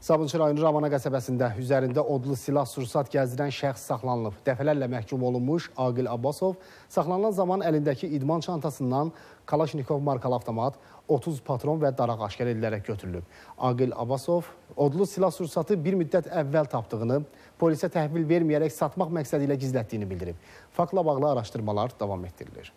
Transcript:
Sabunçu rayonu Ramana qəsəbəsində üzərində odlu silah-sursat gəzdirən şəxs saxlanılıb. Dəfələrlə məhkum olunmuş Agil Abbasov saxlanılan zaman əlindəki idman çantasından Kalaşnikov markalı avtomat, 30 patron və daraq aşkar edilərək götürülüb. Agil Abbasov odlu silah-sursatı bir müddət əvvəl tapdığını, polisə təhvil verməyərək satmaq məqsədi ilə gizlətdiyini bildirib. Faktla bağlı araşdırmalar davam etdirilir.